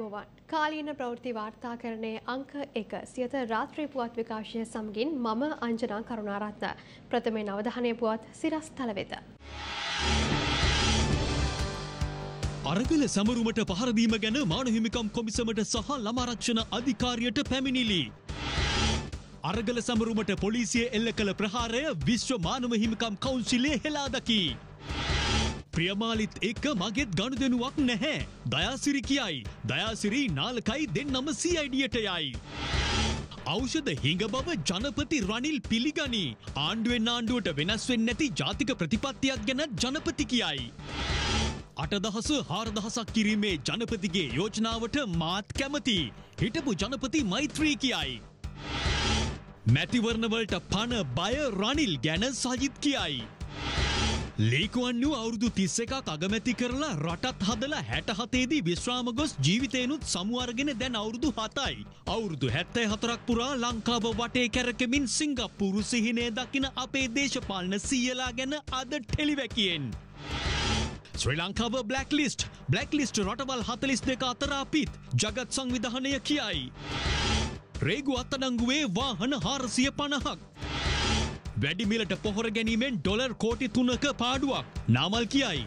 අයිබෝවන් කාලීන ප්‍රවෘති වාර්තාකරණය අංක එක සියත රාත්‍රී පුවත් විකාශය සමගින් මම අංජනා කරුණාරත්න ප්‍රථමේ නවධානය පුවත් සිරස් තලවෙත. අරගල සමරුමට පහරදීම ගැන මානහිමිකම් කොමිසමට සහ ළමාරක්ෂණ අධිකාරියට පැමිණිලි. අරගල සමරුමට පොලිසිය එල්ල කළ ප්‍රහාරය විශ්ව මානව හිමිකම් කවුන්සිලේ හෙලාදකි. ප්‍රියමාලිත් එක්ක මගෙත් ගනුදෙනුවක් නැහැ. දයාසිරි කියයි. දයාසිරි නාලකයි දෙන්නම CIDට යයි. ඖෂධ හිඟ බව ජනපති රනිල් පිළිගනී. ආණ්ඩුවෙන් ආණ්ඩුවට වෙනස් වෙන්නේ නැති ජාතික ප්‍රතිපත්තියක් ගැන ජනපති කියයි. අටදහස හාරදහසක් කිරීමේ ජනපතිගේ යෝජනාවට මාත් කැමති. හිටපු ජනපති මෛත්‍රී කියයි. මැතිවරණවලට පණ බය රනිල් ගැන සජිත් කියයි. ලේකුවන්නු අවුරුදු තිස්ස එකක් අගමැති කරලා රටත් හදලා හැට හතේදී විශ්‍රාම ගොස් ජීවිතයනුත් සමුවර්ගෙන දැන් අවුරුදු හතයි. අවුරුදු හැත්තයි හතරක් පුරා ලංකාව වටේ කැරකමින් සිංගප්පුරු සිහිනේ දකින අපේ දේශපාලන සියලා ගැන අද ටෙලිවැකියෙන්. ශ්‍රී ලංකාව බ්ලක්ලිස්ට් බ්ලක්ලිස්ට් රටවල් හතලිස් දෙක අතරාපිත් ජගත් සංවිධානය කියයි. රේගු අත්තඩංගුවේ වාහන හාරසිය පණහක්. වැඩිමිලට පොහොර ගැනීමෙන් ඩොලර් කෝටි තුනක පාඩුවක් නාමල් කියයි.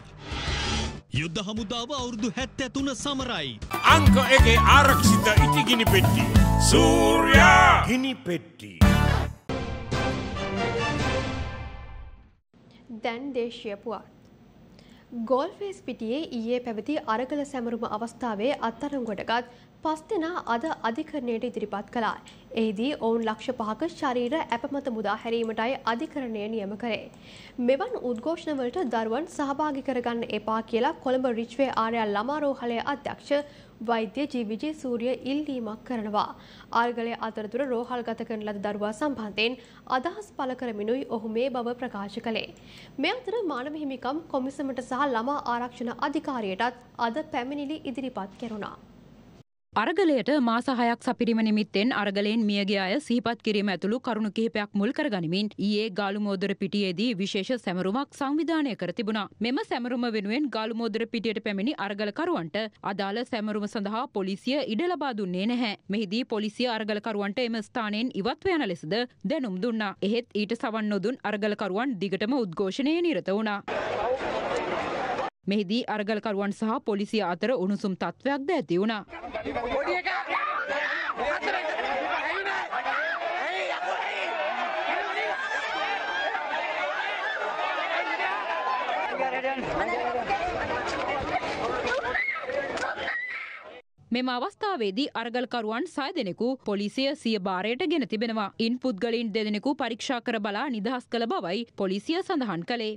යුද්ධ හමුදාව අවුරුදු හැත්තැතුන සමරයි. අංක එකේ ආරක්ෂිත ඉතිගිනි පෙට්ටි. සූර්යා හිනි පෙට්ටි. දැන් දේශය පුවත්. ගෝල්ෆේස් පිටියේ ඊයේ පැවති අරකල සැමරුම අවස්ථාවේ අත්තරංගොටගත් පස් දෙනා අද අධිකරණයට ඉදිරිපත් කළා. එහිදී ඔවුන් ලක්ෂ පහක ශරීර ඇපමත මුදා හැරීමටයි අධිකරණය නියම කරේ. මෙවන් උද්ඝෝෂණවලට දරුවන් සහභාගි කරගන්න එපා කියලා කොළඹ රිච්වේ ආර්ය ළමාරෝහලේ අධ්‍යක්ෂ වෛද්‍ය ජී විජේ සූරිය ඉල්ලීමක් කරනවා. ආර්ගලය අතරතුර රෝහල් ගත කරන ලද දරුවා සම්බන්ධයෙන් අදහස් පළ කරමිනුයි ඔහු මේ බව ප්‍රකාශ කළේ. මේ අතර මානව හිමිකම් කොමිසමට සහ ළමා ආරක්ෂණ අධිකාරියටත් අද පැමිණිලි ඉදිරිපත් කෙරුණා. අරගලයට මාස හයක් සපිරිම නිමිත්තෙන් අරගලයෙන් මියගේ අය සිහිපත් කිරීම ඇතුළු කරුණු කිහිපයක් මුල් කරගනිමින් ඊයේ ගාලුමෝදර පිටියේදී විශේෂ සැමරුමක් සංවිධානය කර තිබුණා. මෙම සැමරුම වෙනුවෙන් ගාලුමෝදර පිටියට පැමිණි අරගලකරුවන්ට අදාළ සැමරුම සඳහා පොලිසිය ඉඩ ලබා දුන්නේ නැහැ. මෙහිදී පොලිසිය අරගලකරුවන්ට එම ස්ථානයෙන් ඉවත්ව යන ලෙසද දැනුම් දුන්නා. එහෙත් ඊට සවන් නොදුන් අරගලකරුවන් දිගටම උද්ඝෝෂණයේ නිරත වුණා. මෙහිදී අරගලකරුවන් සහ පොලිසිය අතර උණුසුම් තත්ත්වයක්ද ඇති වුණා. මෙම අවස්ථාවේදී අරගල්කරුවන් සය දෙනෙකු පොලිසිය සිය භාරයට ගෙන තිබෙනවා. ඉන් පුද්ගලින් දෙදෙනෙකු පරීක්ෂා කර බලා නිදහස් කළ බවයි පොලිසිය සඳහන් කළේ.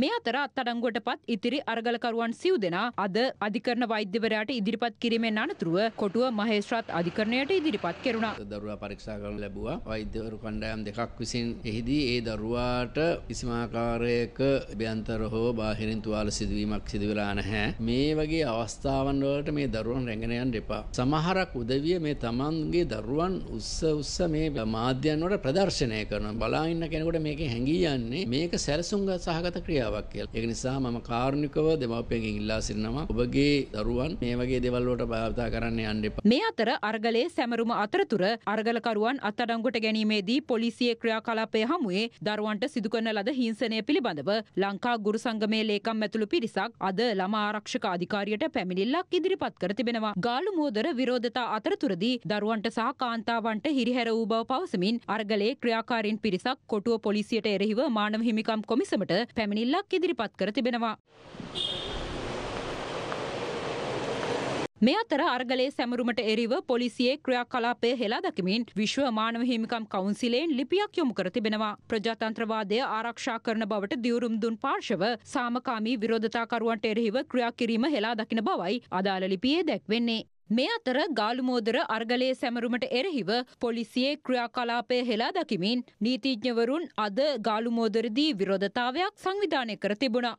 මේ අතර අත්අඩංගුවට පත් ඉතිරි අරගලකරුවන් සිව් දෙනා අද අධිකරණ වෛද්‍යවරයාට ඉදිරිපත් කිරීමෙන් අනතුරුව කොටුව මහේස්ත්‍රාත් අධිකරණයට ඉදිරිපත් කෙරුණා. දරුවා පරීක්ෂා කරන ලැබුවා. වෛද්‍යවරු කණ්ඩායම් දෙකක් විසින් එහිදී ඒ දරුවාට කිසිම ආකාරයක අභ්‍යන්තර හෝ බාහිරින් තුවාල සිදුවීමක් සිදු වෙලා නැහැ. මේ වගේ අවස්ථාවන් වලට මේ දරුවන් රැගෙන යන්න එපා. සමහරක් උදවිය මේ තමන්ගේ දරුවන් උස්ස උස්ස මේ මාධ්‍යයන් වල ප්‍රදර්ශනය කරනවා. බලා ඉන්න කෙනෙකුට මේකේ හැඟී යන්නේ මේක සැලසුම් සහගත ක්‍රියා හැකියාවක් කියලා. ඒක නිසා මම කාරුණිකව දෙමාපියන්ගෙන් ඉල්ලා සිටිනවා ඔබගේ දරුවන් මේ වගේ දේවල් වලට භාවිතා කරන්න යන්න එපා. මේ අතර අරගලයේ සැමරුම අතරතුර අරගලකරුවන් අත්අඩංගුවට ගැනීමේදී පොලිසියේ ක්‍රියාකලාපය හමුවේ දරුවන්ට සිදු කරන ලද හිංසනය පිළිබඳව ලංකා ගුරු සංගමේ ලේකම් ඇතුළු පිරිසක් අද ළමා ආරක්ෂක අධිකාරියට පැමිණිල්ලක් ඉදිරිපත් කර තිබෙනවා. ගාලු මෝදර විරෝධතා අතරතුරදී දරුවන්ට සහ කාන්තාවන්ට හිරිහැර වූ බව පවසමින් අරගලයේ ක්‍රියාකාරීන් පිරිසක් කොටුව පොලිසියට එරෙහිව මානව හිමිකම් කොමිසමට පැමිණිල්ල ඉල්ලක් ඉදිරිපත් කර තිබෙනවා. මේ අතර අර්ගලයේ සැමරුමට එරිව පොලිසියේ ක්‍රියාකලාපය හෙලා දකිමින් විශ්ව මානව හිමිකම් කවුන්සිලයෙන් ලිපියක් යොමු කර තිබෙනවා. ප්‍රජාතන්ත්‍රවාදය ආරක්ෂා කරන බවට දියුරුම් දුන් පාර්ශව සාමකාමී විරෝධතාකරුවන්ට එරෙහිව ක්‍රියා කිරීම හෙලා දකින බවයි අදාළ ලිපියේ දැක්වෙන්නේ. මේ අතර ගාලුමෝදර අර්ගලය සැමරුමට එරහිව පොලිසියේ ක්‍රියාකලාපය හෙලා දකිමින් නීතිඥවරුන් අද ගාලුමෝදරදී විරෝධතාවයක් සංවිධානය කර තිබුණා.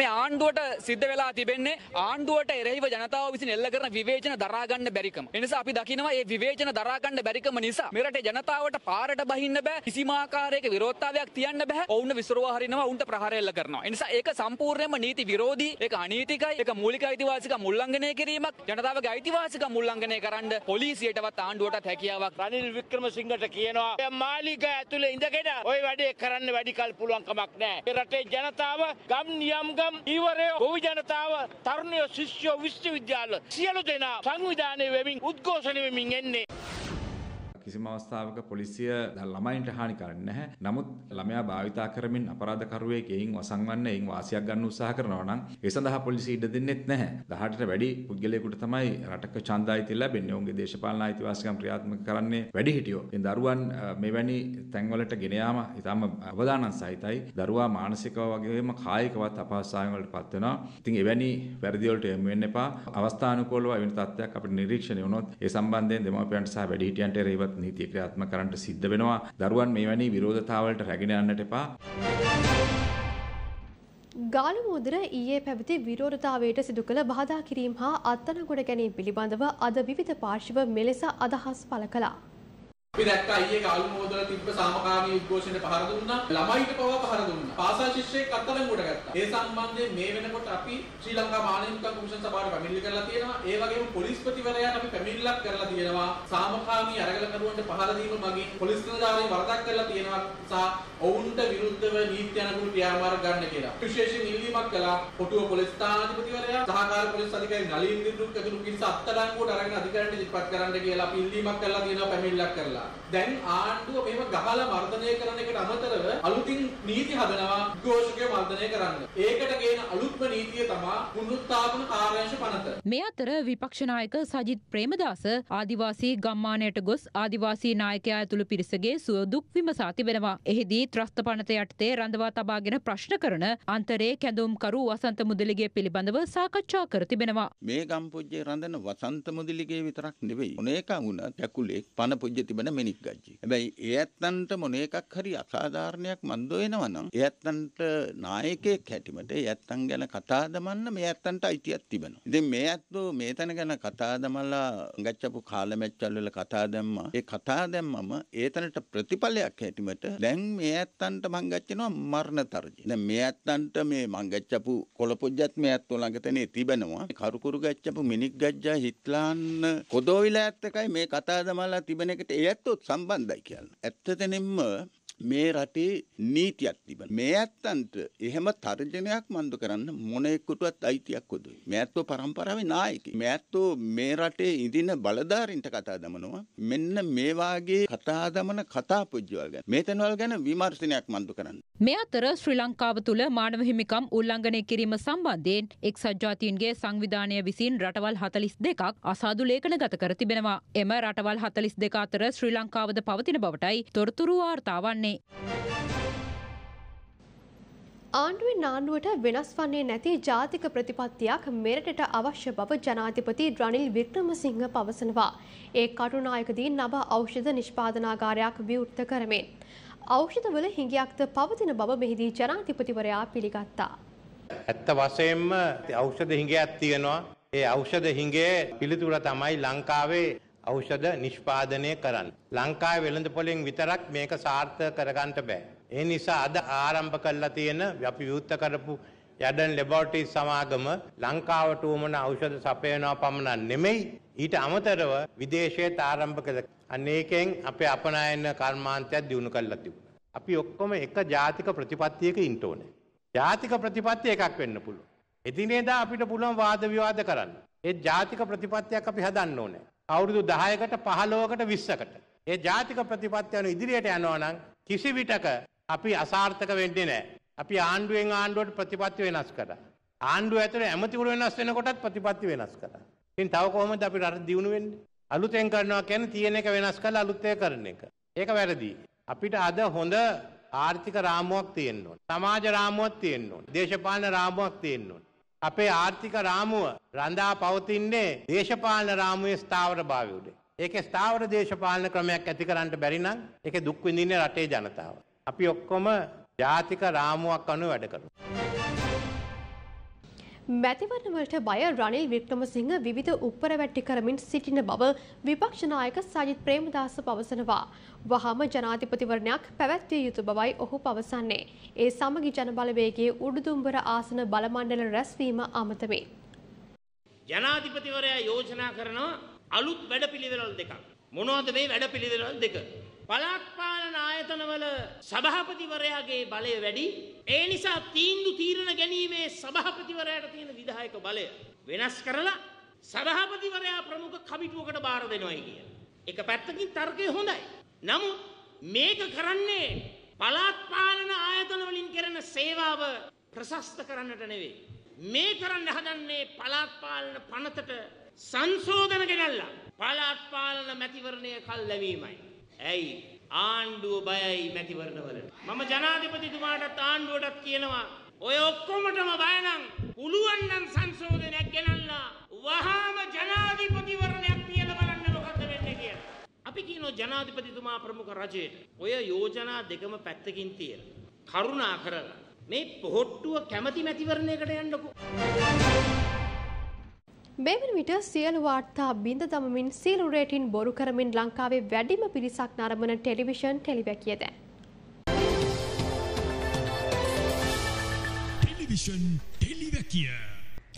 මේ ආණ්ඩුවට සිද්ධ වෙලා තිබෙන්නේ ආණ්ඩුවට එරෙහිව ජනතාව විසින් එල්ල කරන විවේචන දරා ගන්න බැරිකම. ඒ නිසා අපි දකිනවා මේ විවේචන දරා ගන්න බැරිකම නිසා මෙරටේ ජනතාවට පාරට බහින්න බෑ. කිසිම ආකාරයක විරෝධතාවයක් තියන්න බෑ. ඔවුන් විසිරුවා හරිනවා, ඔවුන්ට ප්‍රහාර එල්ල කරනවා. ඒ නිසා ඒක සම්පූර්ණයෙන්ම නීති විරෝධී, ඒක අනීතිකයි, ඒක මූලික අයිතිවාසිකම් උල්ලංඝනය කිරීමක්, ජනතාවගේ අයිතිවාසිකම් උල්ලංඝනය කරන්න පොලිසියටවත් ආණ්ඩුවටත් හැකියාවක් රනිල් වික්‍රමසිංහට කියනවා මාලික ඇතුළේ ඉඳගෙන ওই වැඩේ කරන්න වැඩිකල් පුළුවන්කමක් නැහැ. රටේ ජනතාව ගම් නියම්ගම් නැත්නම් ඊවරයෝ ගොවි ජනතාව තරුණයෝ ශිෂ්‍යයෝ විශ්වවිද්‍යාල සියලු දෙනා සංවිධානය වෙමින් උද්ඝෝෂණය වෙමින් එන්නේ කිසිම අවස්ථාවක පොලිසිය ළමයින්ට හානිකාරන්නේ නැහැ. නමුත් ළමයා භාවිතා කරමින් අපරාධකරුවෙක් එයින් වසංවන්න එයින් වාසියක් ගන්න උත්සාහ කරනවා නම් ඒ සඳහා පොලිසිය ඉඩ දෙන්නෙත් නැහැ. 18ට වැඩි පුද්ගලයෙකුට තමයි රටක ඡන්දායිති ලැබෙන්නේ. ඔවුන්ගේ දේශපාලන අයිතිවාසිකම් ක්‍රියාත්මක කරන්නේ වැඩි හිටියෝ. ඉතින් දරුවන් මෙවැනි තැන්වලට ගෙන යාම ඉතාම අවදානම් සහිතයි. දරුවා මානසිකව වගේම කායිකවත් අපහසුතාවයන් වලට පත් වෙනවා. ඉතින් එවැනි වැරදි වලට යොමු වෙන්න එපා. අවස්ථානුකූලව එවැනි තත්ත්වයක් අපිට නිරීක්ෂණය වුණොත් ඒ සම්බන්ධයෙන් දෙමාපියන්ට සහ වැඩිහිටියන්ට රේවත් තවදුරටත් නීතිය ක්‍රියාත්මක කරන්නට සිද්ධ වෙනවා. දරුවන් මෙවැනි විරෝධතාවලට රැගෙන යන්නට එපා. ගාලමුදර ඊයේ පැවති විරෝධතාවයට සිදු කළ බාධා කිරීම් හා අත්තන ගොඩ ගැනීම පිළිබඳව අද විවිධ පාර්ශව මෙලෙස අදහස් පළ කළා. අපි දැක්කා අයියේ ගල්මෝදල තිබ්බ සාමකාමී උද්ඝෝෂණයට පහර දුන්නා. ළමයිට පවා පහර දුන්නා. පාසල් ශිෂ්‍යයෙක් අත්අඩංගුවට ගත්තා. ඒ සම්බන්ධයෙන් මේ වෙනකොට අපි ශ්‍රී ලංකා මානවික කොමිෂන් සභාවට පැමිණිලි කරලා තියෙනවා. ඒ වගේම පොලිස්පතිවරයාට අපි පැමිණිල්ලක් කරලා තියෙනවා. සාමකාමී අරගලකරුවන්ට පහර දීම මගින් පොලිස් නිලධාරීන් වරදක් කරලා තියෙනවා සහ ඔවුන්ට විරුද්ධව නීති අනුකූල ක්‍රියාමාර්ග ගන්න කියලා. විශේෂයෙන් ඉල්ලීමක් කළා කොටුව පොලිස් ස්ථානාධිපතිවරයා සහකාර පොලිස් අධිකාරි නලින් දින්දුක් ඇතුළු පිරිස අත්අඩංගුවට අරගෙන අධිකරණයට ඉදිරිපත් කරන්න කියලා අපි ඉල්ලීමක් කරලා තියෙනවා පැමිණිල්ලක් කරලා. දැන් ආණ්ඩුව මෙහෙම ගහලා මර්ධනය කරන එකට අමතරව අලුතින් නීති හදනවා උද්ඝෝෂකයෝ මර්ධනය කරන්න. ඒකට ගේන අලුත්ම නීතිය තමයි පුනරුත්ථාපන කාර්යාංශ පනත. මේ අතර විපක්ෂ නායක සජිත් ප්‍රේමදාස ආදිවාසී ගම්මානයට ගොස් ආදිවාසී නායකයා ඇතුළු පිරිසගේ සුව දුක් විමසා තිබෙනවා. එෙහිදී ත්‍රස්ත පනත යටතේ රඳවා තබාගෙන ප්‍රශ්න කරන අන්තරේ කැඳවුම්කරු වසන්ත මුදලිගේ පිළිබඳව සාකච්ඡා කර තිබෙනවා. මේ ගම්පොජ්ජේ රඳන වසන්ත මුදලිගේ විතරක් නෙවෙයි. උනේක වුණ කැකුලේ පන පොජ්ජ තිබෙන මෙනික් ගජ්ජි. හැබැයි ඒ ඇත්තන්ට මොන එකක් හරි අසාධාරණයක් මන්ද වෙනවා නම් ඒ ඇත්තන්ට නායකයෙක් හැටියට ඒ ඇත්තන් ගැන කතා දමන්න මේ ඇත්තන්ට අයිතියක් තිබෙනවා. ඉතින් මේ ඇත්තෝ මේ තැන ගැන කතා දමලා ගච්චපු කාලමැච්චල් වල කතා දැම්මා. ඒ කතා දැම්මම ඒ තැනට ප්‍රතිඵලයක් හැටියට දැන් මේ ඇත්තන්ට මං ගච්චනවා මරණ තරජය. දැන් මේ ඇත්තන්ට මේ මං ගච්චපු කොළපොජ්ජත් මේ ඇත්තෝ ළඟ තැනේ තිබෙනවා. කරුකුරු ගච්චපු මිනික් ගජ්ජා හිට්ලාන්න කොදෝවිල ඇත්තකයි මේ කතා දමලා තිබෙන එකට ඒත් ගත්තොත් සම්බන්ධයි කියලා. ඇත්තතෙනින්ම මේ රටේ නීතියක් තිබෙන. මේ ඇත්තන්ට එහෙම තර්ජනයක් මන්ද කරන්න මොන එක්කටවත් අයිතියක් හොදුයි. මෑත්තෝ පරම්පරාවේ නායකයි. මෑත්තෝ මේ රටේ ඉඳින බලධාරීන්ට කතා දමනවා. මෙන්න මේ වාගේ කතා දමන කතා පුජ්‍යවල් ගැන. මේතනවල ගැන විමර්ශනයක් මන්ද කරන්න. මේ අතර ශ්‍රී ලංකාව තුළ මානව හිමිකම් උල්ලංඝනය කිරීම සම්බන්ධයෙන් එක්සත් ජාතීන්ගේ සංවිධානය විසින් රටවල් 42ක් අසාදු ලේඛන ගත කර තිබෙනවා. එම රටවල් 42 අතර ශ්‍රී ලංකාවද පවතින බවටයි තොරතුරු වාර්තා වන්නේ. වන්නේ. ආණ්ඩුවේ නාණ්ඩුවට වෙනස් වන්නේ නැති ජාතික ප්‍රතිපත්තියක් මෙරටට අවශ්‍ය බව ජනාධිපති රනිල් වික්‍රමසිංහ පවසනවා. ඒ කටුනායකදී නව ඖෂධ නිෂ්පාදනාගාරයක් විවෘත කරමින්. ඖෂධවල හිඟයක්ද පවතින බව මෙහිදී ජනාධිපතිවරයා පිළිගත්තා. ඇත්ත වශයෙන්ම ඖෂධ හිඟයක් තියෙනවා. ඒ ඖෂධ හිඟේ පිළිතුර තමයි ලංකාවේ ඖෂධ නිෂ්පාදනය කරන්න. ලංකාවේ වෙළඳපොළෙන් විතරක් මේක සාර්ථක කරගන්න බෑ. ඒ නිසා අද ආරම්භ කරලා තියෙන අපි විවෘත කරපු යඩන් ලැබොරටරි සමාගම ලංකාවට උමන ඖෂධ සපයනවා පමණක් නෙමෙයි ඊට අමතරව විදේශයට ආරම්භ කළ අනේකෙන් අපේ අපනායන කර්මාන්තයක් දිනු කරලා තිබුණා. අපි ඔක්කොම එක ජාතික ප්‍රතිපත්තියක ඉන්න ඕනේ. ජාතික ප්‍රතිපත්තිය එකක් වෙන්න පුළුවන්. එදිනෙදා අපිට පුළුවන් වාද විවාද කරන්න. ඒ ජාතික ප්‍රතිපත්තියක් අපි හදන්න ඕනේ. අවුරුදු දහයකට පහලෝකට විස්සකට. ඒ ජාතික ප්‍රතිපත්තියන ඉදිරියට යනවනං කිසි විටක අපි අසාර්ථක වෙන්නේ නෑ. අපි ආණ්ඩුවෙන් ආණ්ඩුවට ප්‍රතිපත්ති වෙනස් කර. ආණ්ඩුව ඇතර ඇමතිවර වෙනස් වෙනකොටත් ප්‍රතිපත්ති වෙනස් කර. ඉතින් තව කොහොමද අපි රට දියුණු වෙන්නේ? අලුතෙන් කරනවා කියන්නේ තියෙන එක වෙනස් කරලා අලුතේ කරන එක. ඒක වැරදි. අපිට අද හොඳ ආර්ථික රාමුවක් තියෙන්න ඕන. සමාජ රාමුවක් තියෙන්න ඕන. දේශපාලන රාමුවක් තියෙන්න ඕන. අපේ ආර්ථික රාමුව රඳා පවතින්නේ දේශපාලන රාමුවේ ස්ථාවර භාවය උඩේ. ඒකේ ස්ථාවර දේශපාලන ක්‍රමයක් ඇති කරන්න බැරි නම් ඒකේ දුක් විඳින්නේ රටේ ජනතාව. අපි ඔක්කොම ජාතික රාමුවක් අනුව වැඩ කරනවා. මැතිවරණවලට බය රනිල් වික්‍රමසිංහ විවිධ උප්පරවැට්ටි කරමින් සිටින බව විපක්ෂ නායක සජිත් ප්‍රේමදාස පවසනවා. වහාම ජනාධිපතිවරණයක් පැවැත්විය යුතු බවයි ඔහු පවසන්නේ. ඒ සමගි ජනබලවේගයේ උඩුදුම්බර ආසන බලමණ්ඩල රැස්වීම අමතමේ. ජනාධිපතිවරයා යෝජනා කරනවා අලුත් වැඩපිළිවෙළල් දෙකක්. මොනවද මේ වැඩපිළිවෙළල් දෙක? පලාක්පාලන ආයතනවල සභාපතිවරයාගේ බලය වැඩි. ඒ නිසා තීන්දු තීරණ ගැනීමේ සභාපතිවරයාට තියෙන විධායක බලය වෙනස් කරලා සභාපතිවරයා ප්‍රමුඛ කමිටුවකට බාර දෙනවයි කියන. එක පැත්තකින් තර්කය හොඳයි. නමුත් මේක කරන්නේ පලාත්පාලන ආයතනවලින් කරන සේවාව ප්‍රශස්ත කරන්නට නෙවේ. මේ කරන්න හදන්නේ පලාත්පාලන පනතට සංශෝධන ගෙනල්ලා පලාත්පාලන මැතිවරණය කල් ලැබීමයි. ඇයි ආණ්ඩුව බයයි මැතිවරණවලට. මම ජනාධිපතිතුමාටත් ආණ්ඩුවටත් කියනවා. ඔය ඔක්කොමටම බයනම් පුළුවන් නම් සංශෝධනයක් ගෙනල්ලා වහාම ජනාධිපතිවරණයක් කියලා බලන්න මොකද වෙන්නේ කියලා. අපි කියනවා ජනාධිපතිතුමා ප්‍රමුඛ රජයට ඔය යෝජනා දෙකම පැත්තකින් තියලා කරුණා කරලා මේ පොහොට්ටුව කැමැති මැතිවරණයකට යන්නකෝ. මෙවන විට සියලු වාර්තා බිඳ දමමින් සියලු රේටින් බොරු කරමින් ලංකාවේ වැඩිම පිරිසක් නරඹන ටෙලිවිෂන් ටෙලිවැකිය දැන්. ටෙලිවිෂන් ටෙලිවැකිය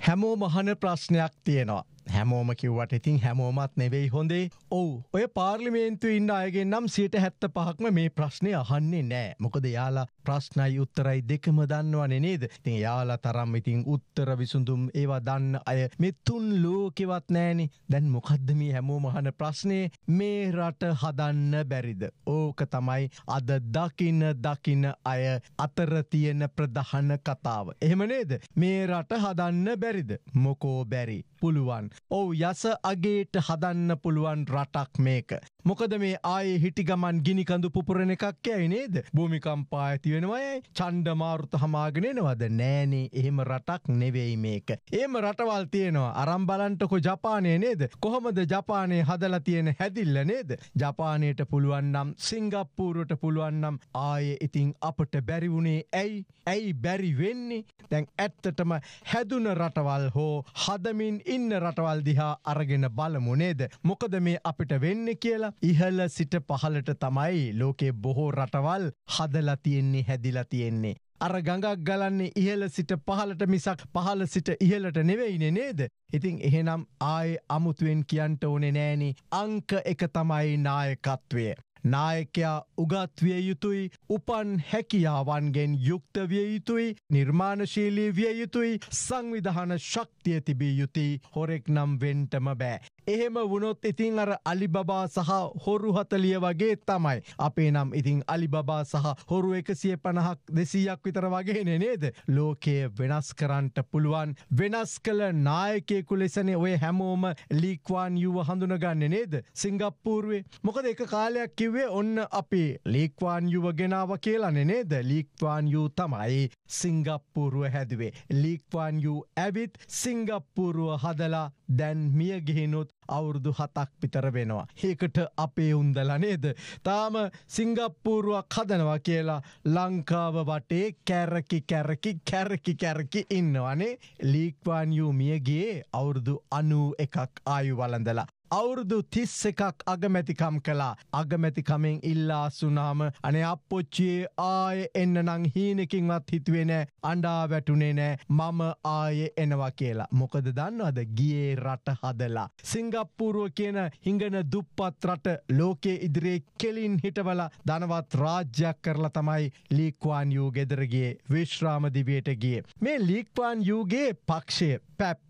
හැමෝම අහන ප්‍රශ්නයක් තියෙනවා. හැමෝම කිව්වට ඉතින් හැමෝමත් නෙවෙයි හොඳේ ඔවු ඔය පාර්ලිමේන්තු ඉන්න අයගෙන් නම් සියට හැත්ත පහක්ම මේ ප්‍රශ්නය අහන්නේ නෑ මොකද යාලා ප්‍රශ්නයි උත්තරයි දෙකම දන්නවන නේද ඉතින් යාලා තරම් ඉතින් උත්තර විසුඳුම් ඒවා දන්න අය මෙත්තුන් ලෝකෙවත් නෑනි දැන් මොකද්ද මේ හැමෝමහන ප්‍රශ්නය මේ රට හදන්න බැරිද ඕක තමයි අද දකින දකින අය අතරතියෙන ප්‍රධහන කතාව එහෙම නේද මේ රට හදන්න බැරිද මොකෝ බැරි පුළුවන් ඔව් යස අගේට හදන්න පුළුවන් රටක් මේක. මොකද මේ ආයේ හිටිගමන් ගිනිකඳු පුපුරණ එකක් ඇයි නේද භූමිකම්පා ඇතිවෙනවයි චන්්ඩ මාරුත හමාගෙනනවද නෑනේ එහෙම රටක් නෙවෙයි මේක. ඒම රටවල් තියෙනවා අරම් බලන්ටකො ජපානය නේද කොහොමද ජපානය හදලා තියෙන හැදිල්ල නේද ජපානයට පුළුවන්නම් සිංගප්පූරුවට පුළුවන්නම් ආය ඉතිං අපට බැරිවුණේ ඇයි ඇයි බැරි වෙන්නේ දැන් ඇත්තටම හැදුන රටවල් හෝ හදමින් ඉන්න රටවල් රටවල් දිහා අරගෙන බලමු නේද මොකද මේ අපිට වෙන්න කියලා ඉහළ සිට පහලට තමයි ලෝකේ බොහෝ රටවල් හදලා තියෙන්නේ හැදිලා තියෙන්නේ අර ගඟක් ගලන්නේ ඉහළ සිට පහලට මිසක් පහල සිට ඉහලට නෙවෙයිනේ නේද. ඉතින් එහෙනම් ආය අමුතුවෙන් කියන්ට ඕනෙ නෑනේ අංක එක තමයි නායකත්වය. නායකයා උගත්විය යුතුයි උපන් හැකියාවන්ගෙන් යුක්තවිය යුතුයි නිර්මාණශීලී විය යුතුයි සංවිධාන ශක්තිය තිබිය යුතුයි හොරෙක් නම් වෙන්ටම බෑ එහෙම වුණොත් ඉතින් අර අලිබබා සහ හොරු හතලිය වගේ තමයි. අපේ නම් ඉතින් අලිබබා සහ හොරු එකසිය පණහක් දෙසීයක් විතර වගේනේ නේද. ලෝකයේ වෙනස් කරන්නට පුළුවන් වෙනස් කළ නායකෙකු ලෙසනේ ඔය හැමෝම ලීක්වාන් යුව හඳුනගන්න නේද. සිංගප්පූරුවේ මොකද එක කාලයක් කිව්වේ ඔන්න අපේ ලීක්වාන් යුව ගෙනාව කියලන නේද ලීක්වාන් යූ තමයි සිංගප්පූරුව හැදුවේ. ලීක්වාන් යූ ඇවිත් සිංගප්පූරුව හදලා දැන් මිය ගිහිනුත් අවුරුදු හතක් විතර වෙනවා. ඒකට අපේ උන්දලා නේද. තාම සිංගප්පූරුවක් හදනවා කියලා ලංකාව වටේ කැරකි කැරකි කැරකි කැරකි ඉන්නවනේ ලීක්වාන්යූ මියගේ අවුරුදු අනූ එකක් ආයු වලඳලා. අවුරුදු 31ක් අගමැතිකම් කළා. අගමැතිකමෙන් ඉල්ලා සුනාම අනේ අප්පොච්චියේ ආයෙ එන්න නම් හීනකින්වත් හිතුවේ නෑ. අඬා වැටුනේ නෑ. මම ආයෙ එනවා කියලා. මොකද දන්නවද ගියේ රට හදලා. සිංගප්පූරුව කියන හිඟන දුප්පත් රට ලෝකයේ ඉදිරියේ කෙලින් හිටවල ධනවත් රාජ්‍යයක් කරලා තමයි ලීක්වාන් යූ ගෙදරගේ විශ්‍රාමදිවයට ගිය. මේ ලීක්වාන් යූගේ පක්ෂය පැප් PAP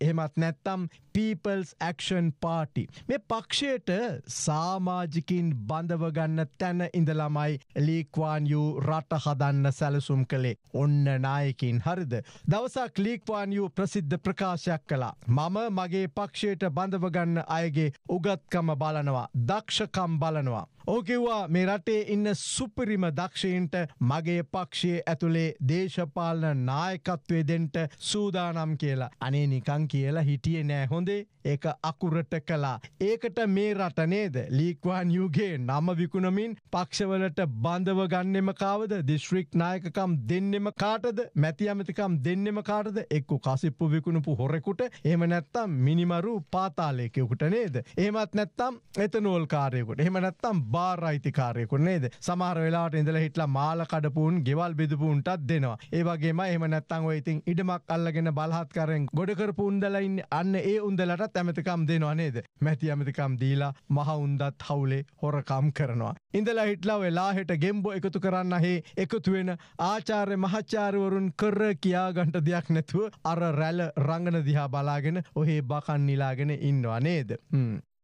එමත් නැත්තම් People's Action Party. මේ පක්ෂයට සාමාජිකින් බඳවගන්න තැන ඉඳලමයි ලීක්වාන්යූ රට හදන්න සැලසුම් කළේ ඔන්න නායකින් හරිද. දවසක් ලීක්වාන්යූ ප්‍රසිද්ධ ප්‍රකාශයක් කලා. මම මගේ පක්ෂයට බඳවගන්න අයගේ උගත්කම බලනවා. දක්ෂකම් බලනවා. ඕකිව්වා මේ රටේ ඉන්න සුපිරිම දක්ෂයන්ට මගේ පක්ෂයේ ඇතුළේ දේශපාලන නායකත්වේ දෙන්ට සූදානම් කියලා. අනේ නිකං කියලා හිටියේ නෑහො Yaoundé ඒක අකුරට කලා. ඒකට මේ රට නේද ලීක්වාන් යුගේ නම විකුණමින් පක්ෂවලට බන්ධව ගන්නෙම කාවද දිශ්‍රික් නායකකම් දෙන්නෙම කාටද මැති ඇමතිකම් දෙන්නෙම කාටද එක්කු කසිප්පු විකුණපු හොරෙකුට එම නැත්තම් මිනිමරු පාතාලයකෙකුට නේද. ඒමත් නැත්තම් එතනෝල් කාරයකුට එම නැත්තම් බාරයිතිකාරයකුට නේද සමාර වෙලාට ඉඳල හිටලා මාල කඩපුූන් ගෙවල් බිදපුූන්ටත් දෙනවා. ඒවගේම එම නැත්තං ඔයිතින් ඉඩමක් අල්ලගෙන බලහත්කරෙන් ගොඩකරපු උන්දලයින් අන්න ඒ උන්දලට මැතිවරුන්ටත් ඇමතිකම් දෙනවා නේද මැති ඇමතිකම් දීලා මහවුන්දත් හවුලේ හොරකම් කරනවා. ඉඳලා හිටලා වෙලාහෙට ගෙම්බෝ එකතු කරන්න හේ එකතුවෙන ආචාර්ය මහච්චාරවරුන් කර කියාගන්ට දෙයක් නැතුව අර රැල රංගන දිහා බලාගෙන ඔහේ බකන් නිලාගෙන ඉන්නවා නේද.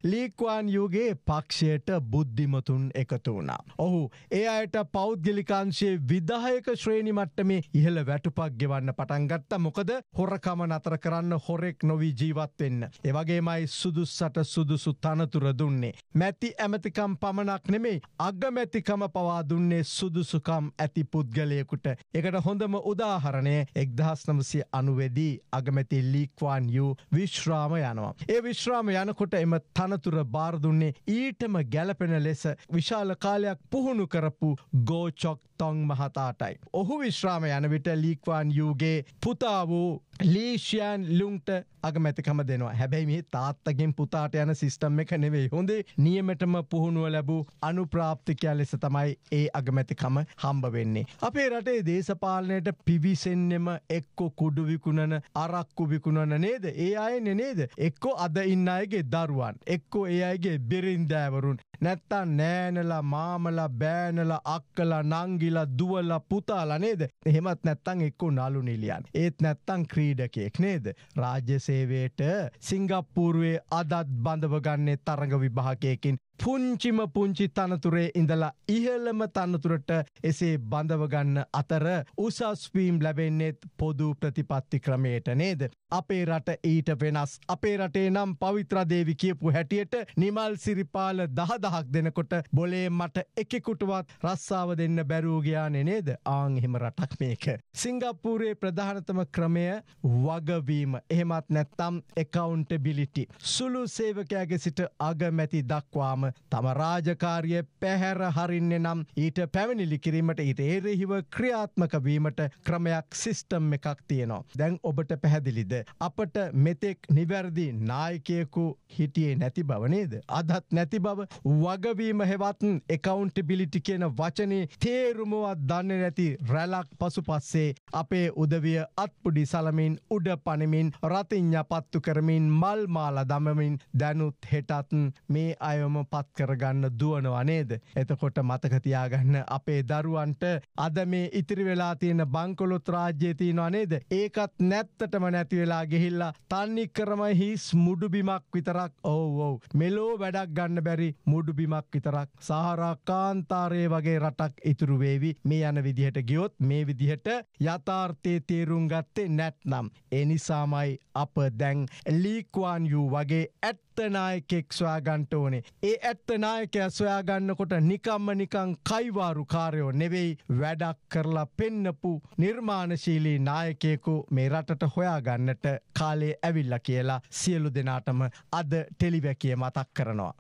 ලීක්වාන් යුගේ පක්ෂයට බුද්ධිමතුන් එකතු වුණා. ඔහු ඒ අයට පෞද්ගලිකාංශයේ විදාහයක ශ්‍රේණි මට්ටමේ ඉහළ වැටුපක් ගෙවන්න පටන්ගත්ත මොකද හොරකම නතර කරන්න හොරෙක් නොවී ජීවත්වෙන්න. එවගේමයි සුදුස්සට සුදුසු තනතුර දුන්නේ. මැති ඇමතිකම් පමණක් නෙමෙයි අගමැතිකම පවා දුන්නේ සුදුසුකම් ඇති පුද්ගලයකුට. එකට හොඳම උදාහරණය එක්දහස්නමසි අනුවෙදී අගමැති ලීක්වාන් යු විශ්‍රාම යනවා. ඒ විශ්‍රාම යනකොට එම තන තනතුර බාර දුන්නේ ඊටම ගැළපෙන ලෙස විශාල කාලයක් පුහුණු කරපු ගෝචොක් තොන් මහතාටයි. ඔහු විශ්‍රාම යන විට ලීක්වාන් යුගේ පුතා වූ ලීෂයන් ලුන්ට අගමැතිකම දෙනවා හැබැයි මේ තාත්තගෙන් පුතාට යන සිිස්ටම් එක නෙවෙයි හොඳේ නියමටම පුහුණුව ලැබූ අනුප්‍රාප්තිකයා ලෙස තමයි ඒ අගමැතිකම හම්බ වෙන්නේ. අපේ රටේ දේශපාලනයට පිවිසෙන්නෙම එක්කො කුඩු විකුණන අරක්කු විකුණන නේද ඒ අයන නේද එක්කො අද ඉන්න අයගේ දරුවන් එක් එක්කෝ ඒ අයගේ බිරින්දෑවරුන් නැත්තන් නෑනලා මාමලා බෑනලා අක්කලා නංගිලා දුවලා පුතාලා නේද එහෙමත් නැත්තං එක්කු නලු නිලියන් ඒත් නැත්තං ක්‍රීඩකයෙක් නේද රාජ්‍ය සේවයට සිංගප්පූරුවේ අදත් බඳවගන්නේ තරඟ විභාකයකින් පුංචිම පුංචි තනතුරේ ඉඳලා ඉහළම තනතුරට එසේ බඳවගන්න අතර උසස්වීම් ලැබෙන්නේෙත් පොදු ප්‍රතිපත්ති ක්‍රමයට නේද. අපේ රට ඊට වෙනස් අපේ රටේ නම් පවිත්‍රදේවි කියපු හැටියට නිමල් සිරිපාල දහදහක් දෙනකොට බොලේ මට එකෙකුටුවත් රස්සාාව දෙන්න බැරූගයානෙ නේද ආංහෙම රටක් මේක. සිංගප්පූරේ ප්‍රධානතම ක්‍රමය වගවීම එහෙමත් නැත්තම් එකවුන්ට බිලිටි. සුළු සේවකයාගේ සිට අගමැති දක්වාම තම තම රාජකාරිය පැහැර හරින්නේ නම් ඊට පැමිණිලි කිරීමට ඊට ඒරෙහිව ක්‍රියාත්මක වීමට ක්‍රමයක් සිිස්ටම් එකක් තියෙනවා. දැන් ඔබට පැහැදිලිද. අපට මෙතෙක් නිවැරදි නායකයකු හිටියේ නැති බවනේද. අදත් නැති බව වගවීම හෙවත්න් එකවුන්ටිබිලිටි කියන වචනේ තේරුමුවත් දන්න නැති රැලක් පසු පස්සේ අපේ උදවිය අත්පුඩි සලමින් උඩ පනමින් රතිං්ඥ පත්තු කරමින් මල්මාල දමමින් දැනුත් හෙටත්න් මේ අයම ප පත් කරගන්න දුවනවා නේද. එතකොට මතක තියාගන්න අපේ දරුවන්ට අද මේ ඉතිරි වෙලා තියෙන බංකොලොත් රාජ්‍යය තියෙනවා නේද. ඒකත් නැත්තටම නැති වෙලා ගිහිල්ලා තන්නි කරම හිස් මුඩුබිමක් විතරක් ඔව් ඔව් මෙලෝ වැඩක් ගන්න බැරි මුඩුබිමක් විතරක් සහරා කාන්තාරය වගේ රටක් ඉතුරු වේවි මේ යන විදිහට ගියොත් මේ විදිහට යථාර්ථයේ තේරුම් ගත්තේ නැත්නම් එනිසාමයි අප දැන් ලීක්වාන් යූ වගේ ඇට් ඇත්තනායකෙක් සොයාගන්ට ඕනේ. ඒ ඇත්තනායකය සොයාගන්නකොට නිකම්ම නිකං කයිවාරු කාරයෝ නෙවෙයි වැඩක් කරලා පෙන්නපු නිර්මාණශීලී නායකයෙකු මේ රටට හොයාගන්නට කාලේ ඇවිල්ල කියලා සියලු දෙනාටම අද ටෙලිවැකිය මතක් කරනවා.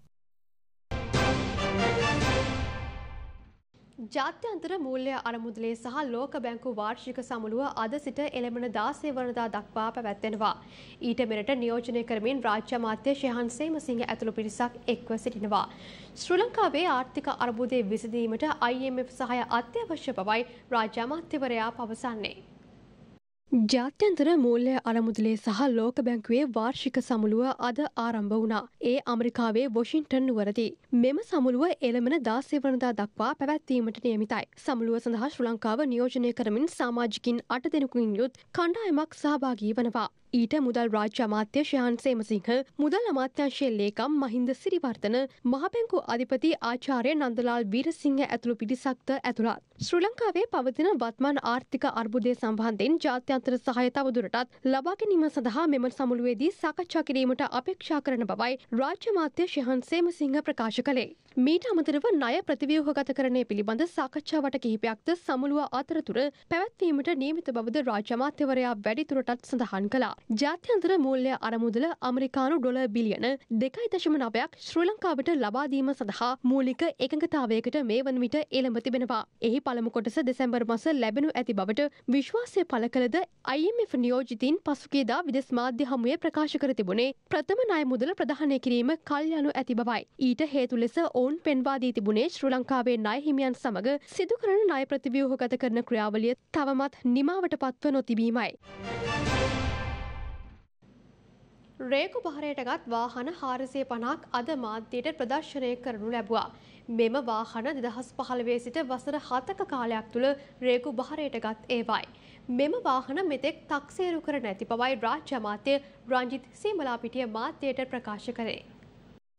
ජාත්‍යන්තර මූල්‍ය අරමුදලේ සහ ලෝක බැංකු වාර්ෂික සමුළුව අද සිට එළඹෙන 16 වනදා දක්වා පැවැත්වෙනවා. ඊට මෙරට නියෝජනය කරමින් රාජ්‍ය අමාත්‍ය ශෙහන් සේමසිංහ ඇතුළු පිරිසක් එක්ව සිටිනවා. ශ්‍රී ලංකාවේ ආර්ථික අර්බුදයේ විසඳීමට IMF සහාය අත්‍යවශ්‍ය බවයි රාජ්‍ය අමාත්‍යවරයා පවසන්නේ. ජාත්‍යන්තර මූල්‍ය අරමුදලේ සහ ලෝක බැංකුවේ වාර්ෂික සමුළුව අද ආරම්භ වුණා. ඒ අමරිකාවේ වොෂින්ටන් නුවරදි. මෙම සමුළුව එළමෙන දාසේ වනදා දක්වා පැවැත්වීමට නියමිතයි. සමුළුව සඳහා ශ්‍ර ලංකාව නියෝජනය කරමින් සාමාජිකින් අට දෙනෙකුින් යුත් කණ්ඩායමක් සහභාගී වනවා. ඊට මුදල් රාජ්‍ය අමාත්‍ය ශයන් සේමසිංහ මුදල් අමාත්‍යංශයේ ලේකම් මහින්ද සිරිවර්ධන මහබැංකු අධිපති ආචාර්ය නන්දලාල් වීරසිංහ ඇතුළු පිරිසක්ද ඇතුළත්. ශ්‍රී ලංකාවේ පවතින වත්මන් ආර්ථික අර්බුදය සම්බන්ධයෙන් ජාත්‍ය අභ්‍යන්තර සහය තවදුරටත් ලබා ගැනීම සඳහා මෙම සමුළුවේදී සාකච්ඡා කිරීමට අපේක්ෂා කරන බවයි රාජ්‍ය මාත්‍ය ශිහන් සේමසිංහ ප්‍රකාශ කළේ. මීට අමතරව ණය ප්‍රතිව්‍යුහගත කරණය පිළිබඳ සාකච්ඡාවට කිහිපයක්ද සමුළුව අතරතුර පැවැත්වීමට නියමිත බවද රාජ්‍ය අමාත්‍යවරයා වැඩිදුරටත් සඳහන් කළා. ජාත්‍යන්තර මූල්‍ය අරමුදල අමරිකානු ඩොලර් බිලියන දෙකයි දශම නවයක් ශ්‍රී ලංකාවට ලබාදීම සඳහා මූලික එකඟතාවයකට මේ වන විට එළඹ තිබෙනවා. එහි පළමු කොටස දෙසැම්බර් මස ලැබෙනු ඇති බවට විශ්වාසය පළ කළද IMF නියෝජිතින් පසුගේදා විදෙස් මාධ්‍ය හමුවේ ප්‍රකාශ කර තිබුණේ ප්‍රථම ණය මුදල ප්‍රදානය කිරීම කල්යනු ඇති බවයි. ඊට හේතු ලෙස ඔවුන් පෙන්වා දී තිබුණේ ශ්‍රී ලංකාවේ ණය හිමියන් සමග සිදු කරන ණය ප්‍රතිව්‍යුහගත කරන ක්‍රියාවලිය තවමත් නිමාවට පත්ව නොතිබීමයි. රේකු පහරයටගත් වාහන හාරසය පණක් අද මාධ්‍යයට ප්‍රදර්ශනය කරනු ලැබවා. මෙම වාහන දෙදහස් පහළවේ සිට වසර හතක කාලයක් තුළ රේකු භාරයට ගත් ඒවයි. මෙම වාහන මෙතෙක් තක්සේරු කර නැති පවයි රාජ්‍යමාතය රංජිත් සීමලාපිටිය මාත්‍යයට ප්‍රකාශ කරේ.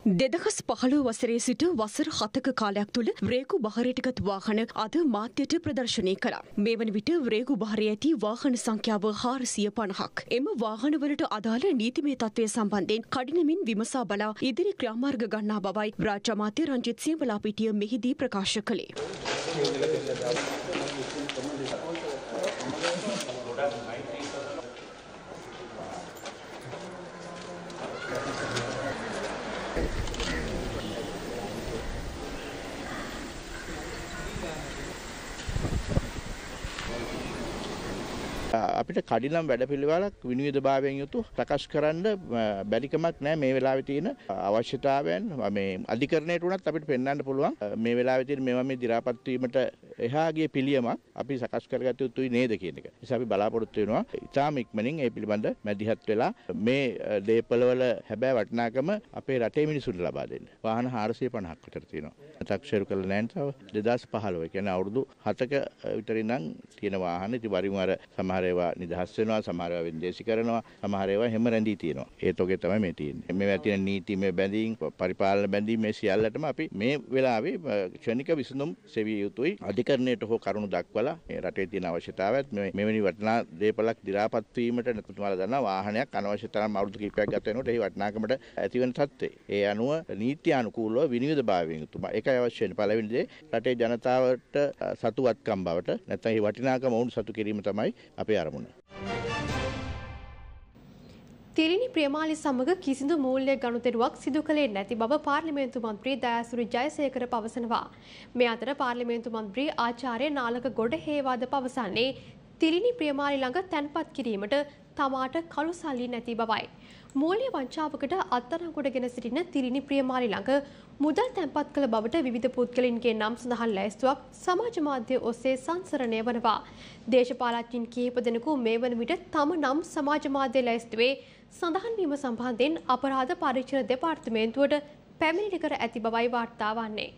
දෙදහස් පහළොව වසරේ සිට වසර හතක කාලයක් තුළ ව්‍රේකු බහරයටගත් වාහන අද මාධ්‍යයට ප්‍රදර්ශනය කළා. මේ වන විට ව්‍රේකු බහරය ඇති වාහන සංඛ්‍යාව හාරසිය පණහක්. එම වාහනවලට අදාළ නීතිමය තත්ත්වය සම්බන්ධයෙන් කඩිනමින් විමසා බලා ඉදිරි ක්‍රාමාර්ග ගන්නා බවයි රාජ්‍ය අමාත්‍ය රංජිත් සියවලාපිටිය මෙහිදී ප්‍රකාශ කළේ. අපිට කඩිනම් වැඩපිළිවෙලක් විනිවිද භාවයෙන් යුතු සකස් කරන්න බැරිකමක් නෑ මේ වෙලාවේ තියෙන අවශ්‍යතාවයන් මේ අධිකරණයට උනත් අපිට පෙන්වන්න පුළුවන් මේ වෙලාවේ තියෙන මේවා මේ දි ඉදිරිපත් වීමට එහාගේ පිළියමක් අපි සකස් කරගත යුතුයි නේද කියන එක. නිසා අපි බලාපොරොත්තු වෙනවා ඉතාම ඉක්මනින් ඒ පිළිබඳ මැදිහත් වෙලා මේ දේපළවල හැබෑ වටිනාකම අපේ රටේ මිනිසුන්ට ලබා දෙන්න. වාහන 450ක් විතර තියෙනවා. අතක්ෂේරු කරලා නැහැ තව 2015 කියන්නේ අවුරුදු 7ක විතර ඉඳන් තියෙන වාහන. ඉතින් වරිම වර සමහර ඒවා නිදහස් වෙනවා, සමහර ඒවා වෙන්දේසි කරනවා, සමහර ඒවා හැම රැඳී තියෙනවා. ඒ තොගේ තමයි මේ තියෙන්නේ. මේවා තියෙන නීතිමය බැඳීම්, පරිපාලන බැඳීම් මේ සියල්ලටම අපි මේ වෙලාවේ ක්ෂණික විසඳුම් සෙවිය යුතුයි. අධික න්‍යායකරණයට හෝ කරුණු දක්වලා මේ රටේ තියෙන අවශ්‍යතාවයත් මේ මෙවැනි වටිනා දේපලක් දි รา පත් වීමට නතුතුමාලා දන්නා වාහනයක් අනවශ්‍ය තරම් අවුරුදු කිහිපයක් ගත වෙනකොට ඒ වටිනාකමට ඇතිවන තත්ත්වේ. ඒ අනුව නීති අනුකූලව විනිවිදභාවයෙන් තුමා ඒකයි අවශ්‍ය වෙන්නේ. පළවෙනි දේ රටේ ජනතාවට සතුවත්කම් බවට නැත්නම් මේ වටිනාකම වුණු සතු කිරීම තමයි අපේ අරමුණ. තිරිනි ප්‍රියමාලි සමග කිසිදු මූල්‍ය ගනුදෙනුවක් සිදු කළේ නැති බව පාර්ලිමේන්තු මන්ත්‍රී දයාසුරි ජයසේකර පවසනවා. මේ අතර පාර්ලිමේන්තු මන්ත්‍රී ආචාර්ය නාලක ගොඩ හේවාද පවසන්නේ තිරිනි ප්‍රියමාලි ළඟ තැන්පත් කිරීමට තමාට කළු සල්ලි නැති බවයි. මූල්‍ය වංචාවකට අත්අඩංගුවටගෙන සිටින තිරිණි ප්‍රියමාලි ළඟ මුදල් තැන්පත් කළ බවට විවිධ පුද්ගලින්ගේ නම් සඳහන් ලැයිස්තුවක් සමාජ මාධ්‍ය ඔස්සේ සංසරණය වනවා. දේශපාලඥයින් කිහිප දෙනෙකු මේ වන විට තම නම් සමාජ මාධ්‍ය ලැයිස්තුවේ සඳහන් වීම සම්බන්ධයෙන් අපරාධ පරීක්ෂණ දෙපාර්තමේන්තුවට පැමිණිලි කර ඇති බවයි වාර්තා වන්නේ.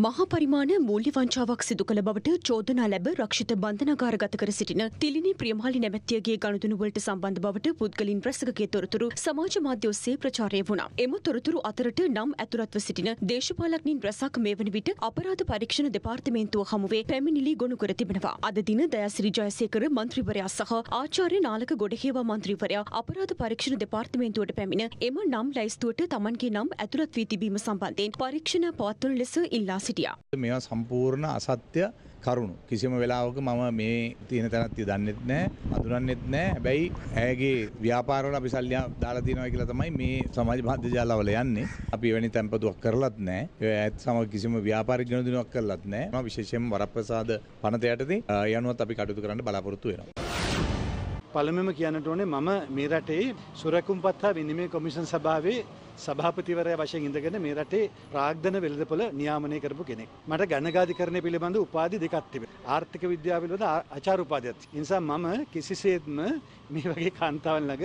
මහපරිමාණ මූල්‍ය වංචාවක් සිදු කළ බවට චෝදනා ලැබ රක්ෂිත බන්ධනාගාරගත කර සිටින තිලිනි ප්‍රියමාලි නැමැත්තියගේ ගණුදුනු වලට සම්බන්ධ බවට පුද්ගලින් රැසකගේ තොරතුරු සමාජ මාධ්‍ය ඔස්සේ ප්‍රචාරය වුණා. එම තොරතුරු අතරට නම් ඇතුළත්ව සිටින දේශපාලඥයින් රැසක් මේ වන විට අපරාධ පරීක්ෂණ දෙපාර්තමේන්තුව හමුවේ පැමිණිලි ගොනු කර තිබෙනවා. අද දින දයාසිරි ජයසේකර මන්ත්‍රීවරයා සහ ආචාර්ය නාලක ගොඩහේවා මන්ත්‍රීවරයා අපරාධ පරීක්ෂණ දෙපාර්තමේන්තුවට පැමිණ එම නම් ලැයිස්තුවට තමන්ගේ නම් ඇතුළත් වී තිබීම සම්බන්ධයෙන් පරීක්ෂණ පවත්වන ලෙස ඉල්ලා සිටියා. මේවා සම්පූර්ණ අසත්‍ය කරුණු. කිසිම වෙලාවක මම මේ තියෙන තැනත්තිය දන්නෙත් නෑ, අඳුරන්නෙත් නෑ. හැබැයි ඇයගේ ව්‍යාපාරවල අපි සල්ලි දාලා තියෙනවා කියලා තමයි මේ සමාජ මාධ්‍ය ජාලවල යන්නේ. අපි එවැනි තැන්පතුවක් කරලත් නෑ. ඒ ඇත් සමග කිසිම ව්‍යාපාරික ගනුදෙනුවක් කරලත් නෑ. මම විශේෂයෙන්ම වරප්‍රසාද පනත යටතේ ඒ අනුවත් අපි කටයුතු කරන්න බලාපොරොත්තු වෙනවා. පළමෙම කියන්නට ඕනේ මම මේ රටේ සුරකුම්පත්තා විනිමය කොමිෂන් සභාවේ සභාපතිවරයා වශයෙන් ඉඳගෙන මේ රටේ රාග්ධන වෙළඳපොළ නියාමනය කරපු කෙනෙක්. මට ගණකාධිකරණය පිළිබඳ උපාධි දෙකක් තිබෙනවා. ආර්ථික විද්‍යාව පිළිබඳ ආචාර උපාධියක්. ඒ නිසා මම කිසිසේත්ම මේ වගේ කාන්තාවන් ළඟ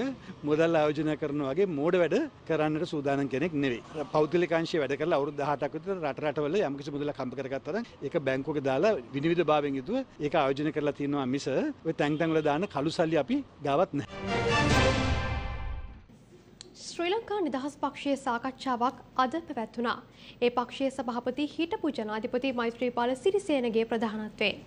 මුදල් ආයෝජනය කරන වගේ මෝඩ වැඩ කරන්නට සූදානම් කෙනෙක් නෙවෙයි. පෞද්ගලික අංශයේ වැඩ කරලා අවුරුදු 18ක් විතර රට රටවල යම්කිසි මුදලක් හම්බ කරගත්තා නම් ඒක බැංකුවක දාලා විනිවිද භාවයෙන් යුතුව ඒක ආයෝජනය කරලා තියෙනවා මිස ඔය තැන් තැන් වල දාන කළු සල්ලි අපි ගාවත් නැහැ. ශ්‍රී ලංකා නිදහස් පක්ෂයේ සාකච්ඡාවක් අද පැවැත්වුණා. ඒ පක්ෂයේ සභාපති හිටපු ජනාධිපති මෛත්‍රීපාල සිරිසේනගේ ප්‍රධානත්වයෙන්.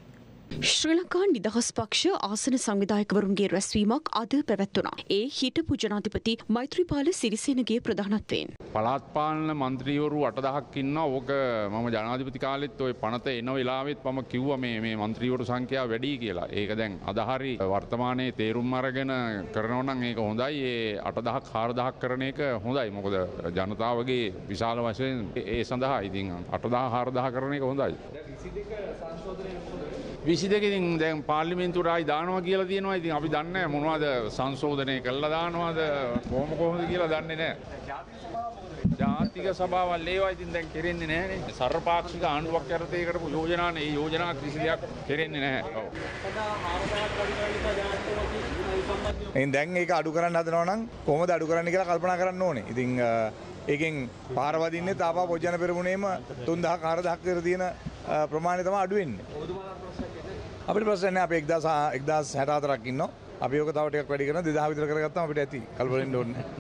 ශ්‍රී ලංකා නිදහස් පක්ෂ ආසන සංවිධායකවරුන්ගේ රැස්වීමක් අද පැවැත්වුණා. ඒ හිටපු ජනාධිපති මෛත්‍රීපාල සිරිසේනගේ ප්‍රධානත්වයෙන්. පළාත් පාලන මන්ත්‍රීවරු 8000ක් ඉන්නවා. ඕක මම ජනාධිපති කාලෙත් ওই පනත එන වෙලාවෙත් මම කිව්වා මේ මේ මන්ත්‍රීවරු සංඛ්‍යාව වැඩි කියලා. ඒක දැන් අද හරි වර්තමානයේ තේරුම් අරගෙන කරනවා නම් ඒක හොඳයි. ඒ 8000ක් 4000ක් කරන එක හොඳයි. මොකද ජනතාවගේ විශාල වශයෙන් ඒ සඳහා ඉතින් 8000 4000 කරන එක හොඳයි. දැන් 22 සංශෝධනය මොකද? විසි දෙකින් දැන් පාර්ලිමින්තු රායි දානවා කියලා තියෙනවා ඉතින් අපි දන්න මොනවාද සංශෝධනය කල්ලා දානවාද කොහොම කොහොද කියලා දන්නේ නෑ ජාතික සභාවල් ඒවා ඉතින් දැන් කෙරෙන්නේ නෑනේ සර්පාක්ෂික ආණ්ඩුවක් යටතේ කරපු යෝජනානේ ඒ යෝජනා කිසි දෙයක් කෙරෙන්නේ නැහැ. ඔව්. දැන් ඒක අඩු කරන්න හදනවා නම් කොහොමද අඩු කරන්න කියලා කල්පනා කරන්න ඕනේ. ඉතින් ඒකෙන් පාරවදින්නේ තාපා පොජ්ජන පෙරමුණේම 3000 4000 කර තියෙන ප්‍රමාණය තමයි අඩු වෙන්නේ. අපිට ප්‍රශ්න නැහැ අපි 1000 1064ක් ඉන්නවා. අපි ඕක තව ටිකක් වැඩි කරනවා 2000 විතර කරගත්තම අපිට ඇති. කලබලෙන්න ඕනේ නැහැ.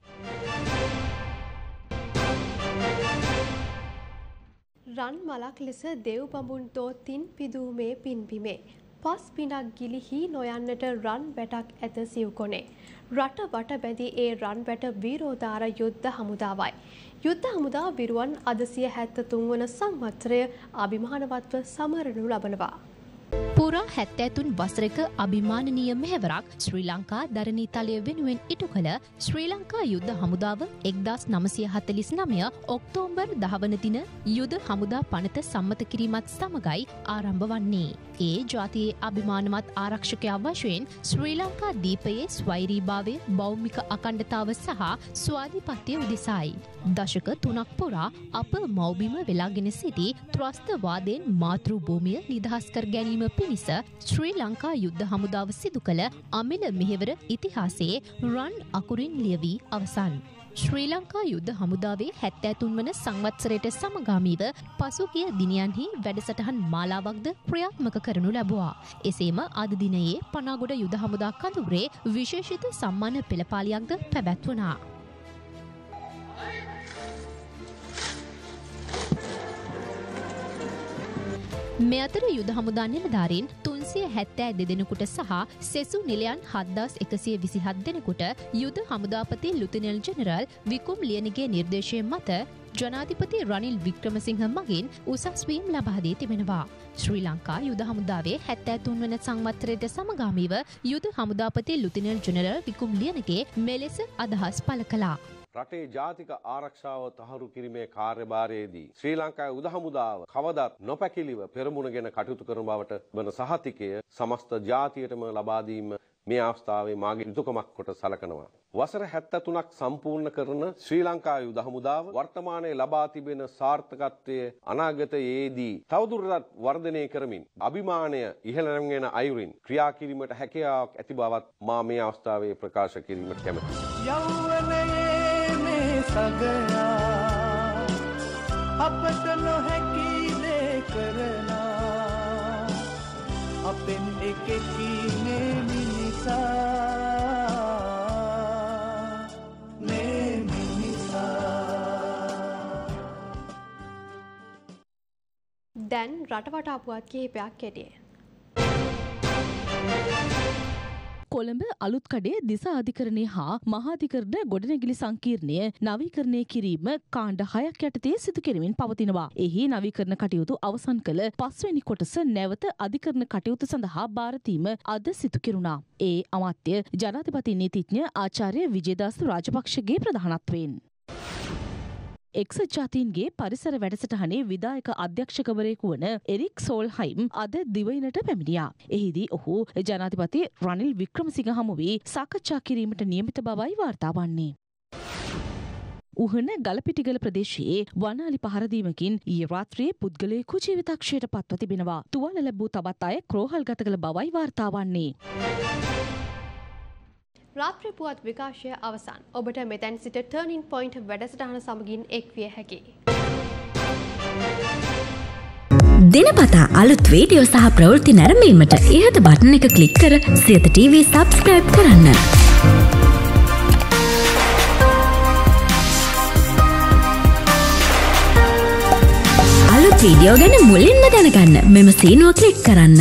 රන් මලක් ලෙස දෙව් පඹුන්තෝ තින් පිදූමේ පින්බිමේ. පස් පිනක් ගිලිහි නොයන්නට රන් වැටක් ඇත සිව්කොනේ. රට වට බැඳි ඒ රන් වැට වීරෝධාර යුද්ධ හමුදාවයි. යුද්ධ හමුදා විරුවන් අදසිය හැත්ත තුන්වන සංවත්‍රය අභිමානවත්ව සමරණු ලබනවා. පුරා හැත්තෑතුන් වසරක අභිමානනීය මෙහවරක් ශ්‍රී ලංකා දරණී තලය වෙනුවෙන් ඉටු කළ ශ්‍රී ලංකා යුද්ධ හමුදාව එක්දස් නමසය හතලිස් නමය ඔක්තෝම්බර් දහවනතින යුද හමුදා පනත සම්මත කිරීමත් සමගයි ආරම්භ වන්නේ. ඒ ජාතියේ අභිමානමත් ආරක්ෂකය වශයෙන් ශ්‍රී ලංකා දීපයේ ස්වෛරීභාවය බෞමික අකණ්ඩතාව සහ ස්වාධිපත්‍යය උදෙසයි. දශක තුනක් පුරා අප මෞබිම වෙලාගෙන සිටි ත්‍රස්තවාදයෙන් මාතෘ භූමිය නිදහස්කර ගැනීම පිණිස පිණිස ශ්‍රී ලංකා යුද්ධ හමුදාව සිදු කළ අමිල මෙහෙවර ඉතිහාසයේ රන් අකුරින් ලියවී අවසන්. ශ්‍රී ලංකා යුද්ධ හමුදාවේ හැත්තෑතුන් වන සංවත්සරයට සමගාමීව පසුගිය දිනයන්හි වැඩසටහන් මාලාවක්ද ක්‍රියාත්මක කරනු ලැබවා. එසේම අද දිනයේ පනාගොඩ යුද හමුදා කඳුරේ විශේෂිත සම්මාන පෙළපාලියක්ද පැබැත්වනා. මේ අතර යුද හමුදා නිලධාරීන් තුන්සිය හැත්තෑ දෙදෙනකුට සහ සෙසු නිලයන් හද්දස් එකසිය විසිහත් දෙනකුට යුද හමුදාපති ලුතිනෙල් ජෙනරල් විකුම් ලියනගේ නිර්දේශය මත ජනාධිපති රනිල් වික්‍රමසිංහ මගින් උසස්වීම් ලබාදී තිබෙනවා. ශ්‍රී ලංකා යුද හමුදාවේ හැත්තෑතුන් වන සංවත්තරයට සමගාමීව යුද හමුදාපති ලුතිනල් ජනරල් විකුම් ලියනගේ මෙලෙස අදහස් පල කලා. රටේ ජාතික ආරක්ෂාව තහවුරු කිරීමේ කාර්යභාරයේදී ශ්‍රී ලංකාවේ උදහමුදාව කවදත් නොපැකිලිව පෙරමුණගෙන කටයුතු කරන බවට වන සහතිකය සමස්ත ජාතියටම ලබා දීම මේ අවස්ථාවේ මාගේ යුතුයකමක් කොට සලකනවා. වසර 73ක් සම්පූර්ණ කරන ශ්‍රී ලංකාවේ යුදහමුදාව වර්තමානයේ ලබා තිබෙන සාර්ථකත්වයේ අනාගතයේදී තවදුරටත් වර්ධනය කරමින් අභිමානය ඉහළ නැගෙන අයුරින් ක්‍රියා කිරීමට හැකියාවක් ඇති බවත් මා මේ අවස්ථාවේ ප්‍රකාශ කිරීමට කැමැතියි. සගයා අපට නොහැකි දේ කරලා අපෙන් එකකිනේ මිනිසා මේ මිනිසා දැන් රටවටා පුවත් කිහිපයක් කෙටියෙන් කොළඹ අලුත්කඩේ දිසා අධිකරණය හා මහාධිකරණ ගොඩනැගිලි සංකීර්ණය නවීකරණය කිරීම කාණ්ඩ හයක් යටතේ සිදු කෙරමින් පවතිනවා. එහි නවීකරණ කටයුතු අවසන් කළ පස්වැනි කොටස නැවත අධිකරණ කටයුතු සඳහා භාරතීම අද සිදු කෙරුණා. ඒ අමාත්‍ය ජනාධිපති නීතිඥ ආචාර්ය විජේදාස රාජපක්ෂගේ ප්‍රධානත්වයෙන්. එක්සත් ජාතීන්ගේ පරිසර වැඩසටහනේ විදායක අධ්‍යක්ෂකවරයෙකු වන එරික් සෝල්හයිම් අද දිවයිනට පැමිණියා. එහිදී ඔහු ජනාධිපති රනිල් වික්‍රමසිංහ හමු වී සාකච්ඡා කිරීමට නියමිත බවයි වාර්තා වන්නේ. උහන ගලපිටිගල ප්‍රදේශයේ වනාලි පහරදීමකින් ඊ රාත්‍රයේ පුද්ගලයෙකු ජීවිතක්ෂයට පත්ව තිබෙනවා. තුවාල ලැබූ තවත් අය ක්‍රෝහල්ගත කළ බවයි වාර්තා වන්නේ. රාත්‍රී පුවත් විකාශය අවසන්. ඔබට මෙතැන් සිට ටර්නින් පොයින්ට් වැඩසටහන සමගින් එක්විය හැකි. දෙනපතා අලුත් වීඩියෝ සහ ප්‍රවෘත්ති නැරඹීමට ඉහත බටන එක ක්ලික් කර සියත TV සබස්ක්‍රයිබ් කරන්න. අලුත් වීඩියෝ ගැන මුලින්ම දැනගන්න මෙම සීනුව ක්ලික් කරන්න.